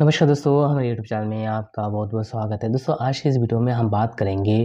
नमस्कार दोस्तों हमारे यूट्यूब चैनल में आपका बहुत बहुत स्वागत है दोस्तों आज के इस वीडियो में हम बात करेंगे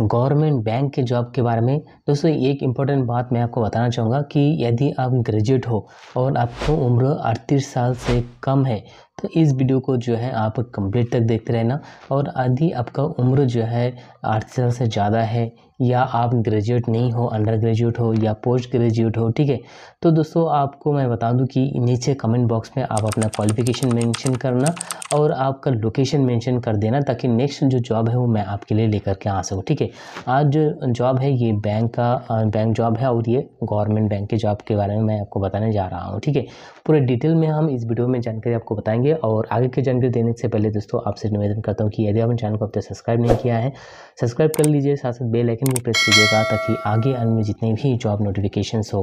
गवर्नमेंट बैंक के जॉब के बारे में दोस्तों एक इम्पॉर्टेंट बात मैं आपको बताना चाहूँगा कि यदि आप ग्रेजुएट हो और आपको उम्र अड़तीस साल से कम है तो इस वीडियो को जो है आप कंप्लीट तक देखते रहना और यदि आपका उम्र जो है आठ साल से ज़्यादा है या आप ग्रेजुएट नहीं हो अंडर ग्रेजुएट हो या पोस्ट ग्रेजुएट हो ठीक है तो दोस्तों आपको मैं बता दूं कि नीचे कमेंट बॉक्स में आप अपना क्वालिफिकेशन मेंशन करना और आपका लोकेशन मेंशन कर देना ताकि नेक्स्ट जो जॉब है वो मैं आपके लिए लेकर के आ सकूँ ठीक है आज जो जॉब है ये बैंक का बैंक जॉब है और ये गवर्नमेंट बैंक के जॉब के बारे में मैं आपको बताने जा रहा हूँ ठीक है पूरे डिटेल में हम इस वीडियो में जानकारी आपको बताएंगे और आगे की जानकारी देने से पहले दोस्तों आपसे निवेदन करता हूँ कि यदि आपने चैनल को अब तक सब्सक्राइब नहीं किया है सब्सक्राइब कर लीजिए साथ साथ बेल आइकन भी प्रेस कीजिएगा ताकि आगे आने में जितने भी जॉब नोटिफिकेशन हो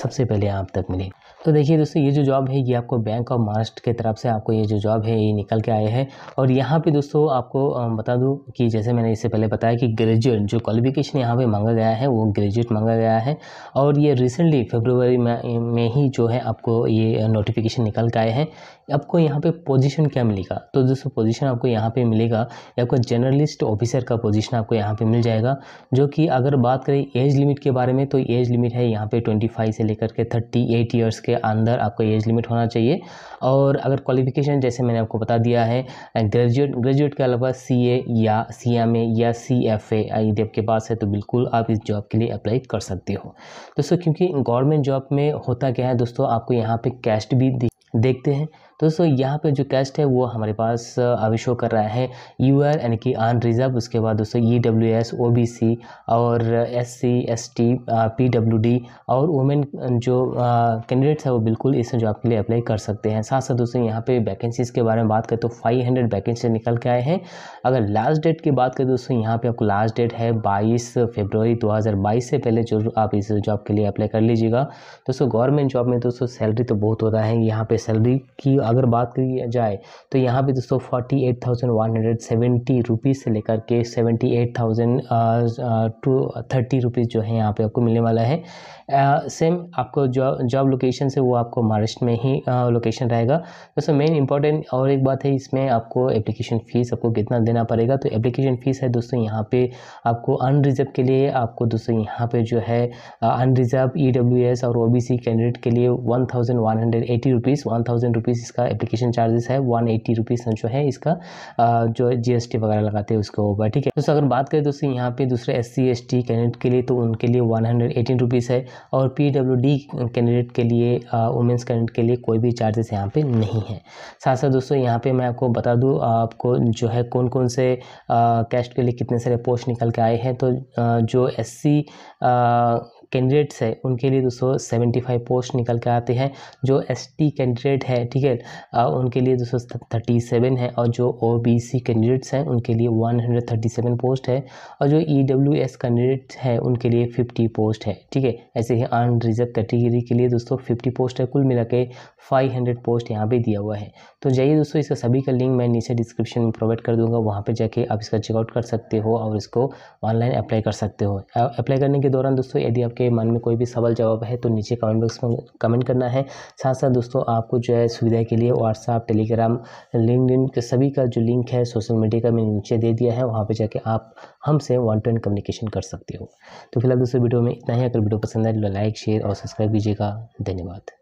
सबसे पहले आप तक मिले तो देखिए दोस्तों ये जो जॉब है ये आपको बैंक ऑफ महाराष्ट्र के तरफ से आपको ये जो जॉब है ये निकल के आया है और यहाँ पे दोस्तों आपको बता दूँ कि जैसे मैंने इससे पहले बताया कि ग्रेजुएट जो क्वालिफिकेशन यहाँ पे मांगा गया है वो ग्रेजुएट मांगा गया है और ये रिसेंटली फेब्रुवरी में, ही जो है आपको ये नोटिफिकेशन निकल के आए हैं आपको यहाँ पर पोजिशन क्या मिलेगा तो दोस्तों पोजिशन आपको यहाँ पर मिलेगा आपको जर्नलिस्ट ऑफिसर का पोजीशन आपको यहाँ पे मिल जाएगा जो कि अगर बात करें एज लिमिट के बारे में तो एज लिमिट है यहाँ पे 25 से लेकर के 38 एट ईयर्स के अंदर आपको एज लिमिट होना चाहिए और अगर क्वालिफिकेशन जैसे मैंने आपको बता दिया है ग्रेजुएट ग्रेजुएट के अलावा सी या सी एम या सी एफ यदि आपके पास है तो बिल्कुल आप इस जॉब के लिए अप्लाई कर सकते हो दोस्तों क्योंकि गवर्नमेंट जॉब में होता क्या है दोस्तों आपको यहाँ पर कैस्ट भी देखते हैं दोस्तों यहाँ पे जो कैस्ट है वो हमारे पास अभी शो कर रहा है यू आर यानी कि अन रिजर्व उसके बाद दोस्तों E W S O B C और S C S T P W D और वुमेन जो कैंडिडेट्स हैं वो बिल्कुल इस जॉब के लिए अप्लाई कर सकते हैं साथ साथ दोस्तों यहाँ पे वैकेंसीज़ के बारे में बात करें तो फाइव हंड्रेड वैकेंसी निकल के आए हैं अगर लास्ट डेट की बात करें दोस्तों यहाँ पर आपको लास्ट डेट है बाईस फेबरवरी बाईस से पहले जो आप इस जॉब के लिए अप्लाई कर लीजिएगा दोस्तों गवर्नमेंट जॉब में दोस्तों सैलरी तो बहुत होता है यहाँ पर सैलरी की अगर बात की जाए तो यहाँ पे दोस्तों forty eight thousand one hundred seventy rupees से लेकर के seventy eight thousand two thirty rupees जो है यहाँ पे आपको मिलने वाला है सेम uh, आपको जॉब जॉब लोकेशन से वो आपको महाराष्ट्र में ही लोकेशन uh, रहेगा दोस्तों मेन इंपॉर्टेंट और एक बात है इसमें आपको एप्लीकेशन फ़ीस आपको कितना देना पड़ेगा तो एप्लीकेशन फ़ीस है दोस्तों यहाँ पे आपको अनरिजर्व के लिए आपको दोस्तों यहाँ पे जो है अनरिजर्व ई e और ओ कैंडिडेट के लिए one thousand one hundred eighty rupees one thousand rupees इसका एप्लीकेशन चार्जेस है वन एट्टी रुपीज़ जो है इसका जो जीएसटी वगैरह लगाते हैं उसके ऊपर ठीक है दोस्तों अगर बात करें दोस्तों यहाँ पे दूसरे S C S T candidate के लिए तो उनके लिए वन हंड्रेड एटीन रुपीज़ है और पी डब्ल्यू डी कैंडिडेट के लिए वुमेंस कैंडिडेट के लिए कोई भी चार्जेस यहाँ पे नहीं है साथ साथ दोस्तों यहाँ पर मैं आपको बता दूँ आपको जो है कौन कौन से कैस्ट के लिए कितने सारे पोस्ट निकल के आए हैं तो जो एस सी कैंडिडेट्स है उनके लिए दोस्तों सेवेंटी फाइव पोस्ट निकल के आते हैं जो एसटी कैंडिडेट है ठीक है उनके लिए दोस्तों थर्टी सेवन है और जो ओबीसी कैंडिडेट्स हैं उनके लिए one hundred thirty seven post है और जो ईडब्ल्यूएस कैंडिडेट है उनके लिए फिफ्टी पोस्ट है ठीक है ऐसे ही रिजर्व कैटेगरी के लिए दोस्तों फिफ्टी पोस्ट है कुल मिला के फाइव हंड्रेड पोस्ट यहाँ पर दिया हुआ है तो जाइए दोस्तों इसका सभी का लिंक मैं नीचे डिस्क्रिप्शन में प्रोवाइड कर दूंगा वहाँ पर जाके आप इसका चेकआउट कर सकते हो और इसको ऑनलाइन अप्लाई कर सकते हो अप्लाई करने के दौरान दोस्तों यदि आप आपके मन में कोई भी सवाल जवाब है तो नीचे कमेंट बॉक्स में कमेंट करना है साथ साथ दोस्तों आपको जो है सुविधा के लिए व्हाट्सअप टेलीग्राम लिंक सभी का जो लिंक है सोशल मीडिया का मैंने नीचे दे दिया है वहाँ पर जाके आप हमसे वन टू वन कम्युनिकेशन कर सकते हो तो फिलहाल दोस्तों वीडियो में इतना ही अगर वीडियो पसंद आए तो लाइक शेयर और सब्सक्राइब कीजिएगा धन्यवाद